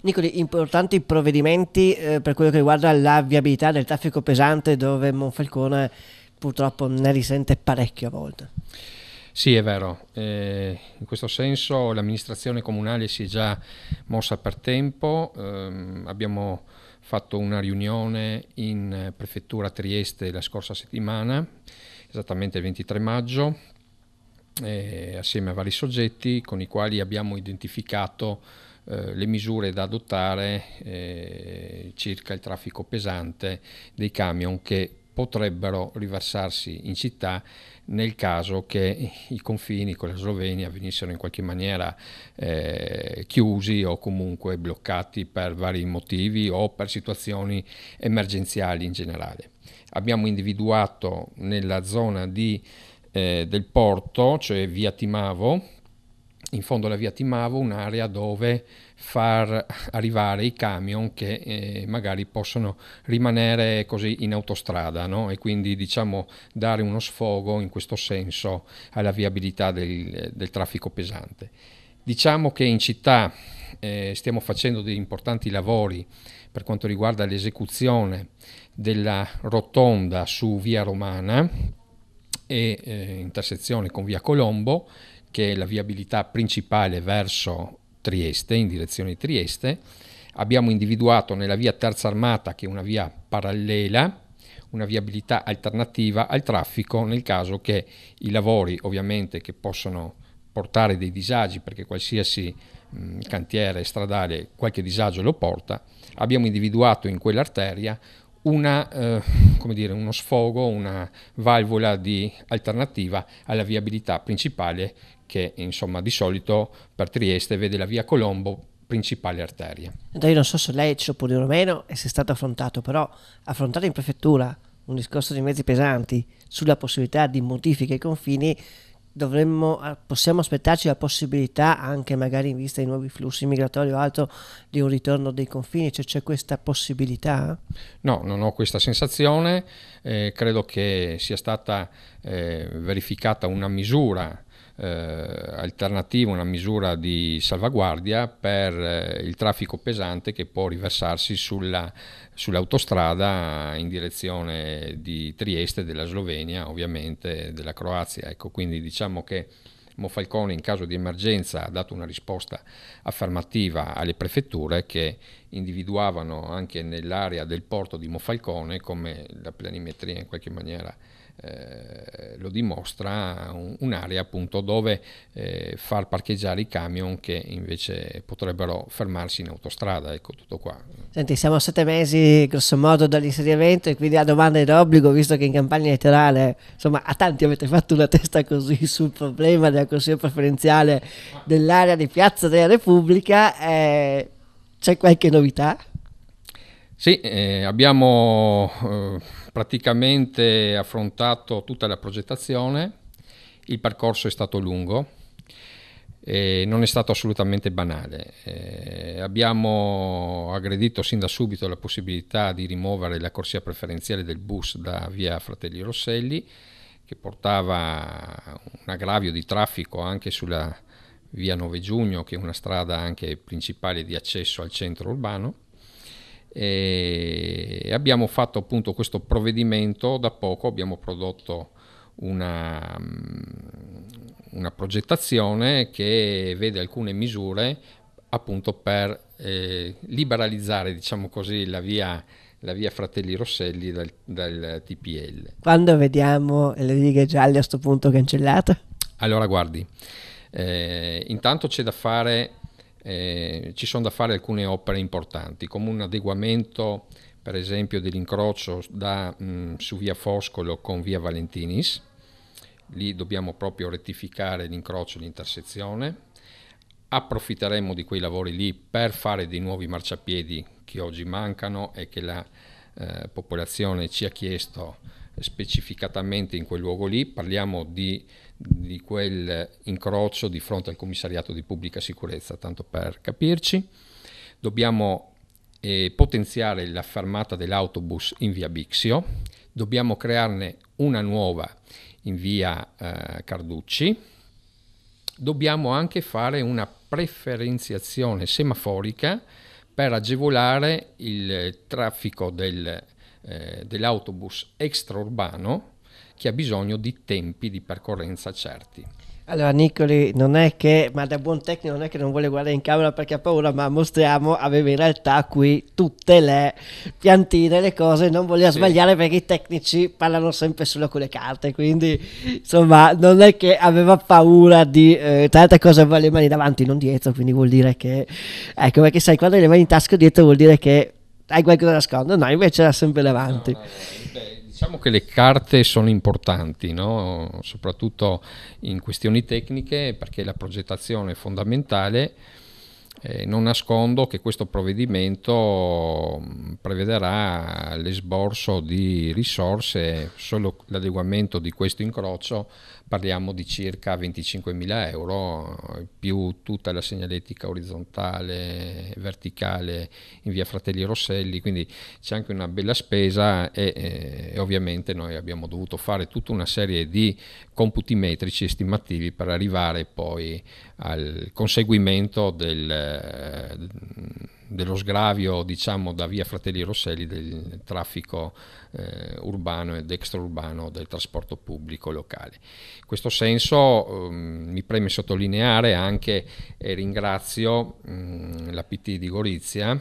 Nicoli, importanti provvedimenti eh, per quello che riguarda la viabilità del traffico pesante dove Monfalcone purtroppo ne risente parecchio a volte. Sì, è vero. Eh, in questo senso l'amministrazione comunale si è già mossa per tempo. Eh, abbiamo fatto una riunione in prefettura Trieste la scorsa settimana, esattamente il 23 maggio, eh, assieme a vari soggetti con i quali abbiamo identificato eh, le misure da adottare eh, circa il traffico pesante dei camion che potrebbero riversarsi in città nel caso che i confini con la Slovenia venissero in qualche maniera eh, chiusi o comunque bloccati per vari motivi o per situazioni emergenziali in generale. Abbiamo individuato nella zona di, eh, del porto, cioè via Timavo, in fondo alla via Timavo un'area dove far arrivare i camion che eh, magari possono rimanere così in autostrada no? e quindi diciamo dare uno sfogo in questo senso alla viabilità del, del traffico pesante. Diciamo che in città eh, stiamo facendo degli importanti lavori per quanto riguarda l'esecuzione della rotonda su via Romana e eh, intersezione con via Colombo che è la viabilità principale verso Trieste, in direzione Trieste. Abbiamo individuato nella via Terza Armata, che è una via parallela, una viabilità alternativa al traffico nel caso che i lavori, ovviamente, che possono portare dei disagi, perché qualsiasi mh, cantiere stradale qualche disagio lo porta, abbiamo individuato in quell'arteria una, eh, dire, uno sfogo, una valvola di alternativa alla viabilità principale che insomma di solito per Trieste vede la via Colombo principale arteria. Io non so se lei ci o meno e se è stato affrontato, però affrontare in prefettura un discorso di mezzi pesanti sulla possibilità di modifiche ai confini dovremmo, ah, possiamo aspettarci la possibilità, anche magari in vista dei nuovi flussi migratori o altro, di un ritorno dei confini? Cioè, c'è questa possibilità? No, non ho questa sensazione. Eh, credo che sia stata eh, verificata una misura eh, alternativa, una misura di salvaguardia per eh, il traffico pesante che può riversarsi sulla, sull'autostrada in direzione di Trieste, della Slovenia, ovviamente della Croazia. Ecco, quindi diciamo che Mofalcone in caso di emergenza ha dato una risposta affermativa alle prefetture che individuavano anche nell'area del porto di Mofalcone come la planimetria in qualche maniera eh, lo dimostra un'area appunto dove eh, far parcheggiare i camion che invece potrebbero fermarsi in autostrada. Ecco tutto qua. Senti, siamo a sette mesi grossomodo dall'insediamento e quindi la domanda è d'obbligo, visto che in campagna elettorale insomma a tanti avete fatto una testa così sul problema della consiglio preferenziale dell'area di Piazza della Repubblica. Eh, c'è qualche novità? Sì, eh, abbiamo eh, praticamente affrontato tutta la progettazione, il percorso è stato lungo e non è stato assolutamente banale. Eh, abbiamo aggredito sin da subito la possibilità di rimuovere la corsia preferenziale del bus da via Fratelli Rosselli che portava un aggravio di traffico anche sulla via 9 giugno che è una strada anche principale di accesso al centro urbano e abbiamo fatto appunto questo provvedimento, da poco abbiamo prodotto una, mm, una progettazione che vede alcune misure appunto per eh, liberalizzare diciamo così la via la via Fratelli Rosselli dal, dal, TPL. Quando vediamo le righe gialle a questo punto cancellate? Allora guardi, eh, intanto c'è da fare eh, ci sono da fare alcune opere importanti, come un adeguamento per esempio dell'incrocio da, mh, mm, su via Foscolo con via Valentinis, lì dobbiamo proprio rettificare l'incrocio e l'intersezione, approfitteremo di quei lavori lì per fare dei nuovi marciapiedi che oggi mancano e che la eh, popolazione ci ha chiesto specificatamente in quel luogo lì, parliamo di, di quel incrocio di fronte al commissariato di pubblica sicurezza, tanto per capirci. Dobbiamo eh, potenziare la fermata dell'autobus in via Bixio, dobbiamo crearne una nuova in via eh, Carducci, dobbiamo anche fare una preferenziazione semaforica per agevolare il traffico del eh, dell'autobus extraurbano che ha bisogno di tempi di percorrenza certi. Allora Nicoli non è che, ma da buon tecnico non è che non vuole guardare in camera perché ha paura, ma mostriamo, aveva in realtà qui tutte le piantine, le cose, non voleva sì. sbagliare perché i tecnici parlano sempre solo con le carte, quindi insomma non è che aveva paura di, eh, tra l'altro cosa aveva le mani davanti, non dietro, quindi vuol dire che, ecco perché sai, quando hai le mani in tasca dietro vuol dire che hai qualcosa da scondere? no, invece era sempre davanti. No, no, diciamo che le carte sono importanti, soprattutto in questioni tecniche, perché la progettazione è fondamentale. Eh, non nascondo che questo provvedimento mm, prevederà l'esborso di risorse, solo l'adeguamento di questo incrocio parliamo di circa 25.000 euro, più tutta la segnaletica orizzontale, verticale in via Fratelli Rosselli, quindi c'è anche una bella spesa e, eh, e ovviamente noi abbiamo dovuto fare tutta una serie di computi metrici estimativi per arrivare poi al conseguimento del eh, dello sgravio diciamo, da via Fratelli Rosselli del traffico eh, urbano ed extraurbano del trasporto pubblico locale. In questo senso eh, mi preme sottolineare anche e ringrazio mh, mm, la PT di Gorizia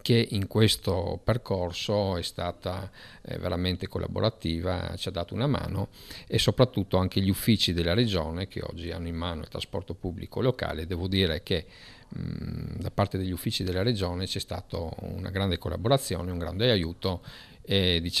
che in questo percorso è stata eh, veramente collaborativa, ci ha dato una mano e soprattutto anche gli uffici della regione che oggi hanno in mano il trasporto pubblico locale. Devo dire che mh, mm, da parte degli uffici della regione c'è stata una grande collaborazione, un grande aiuto e diciamo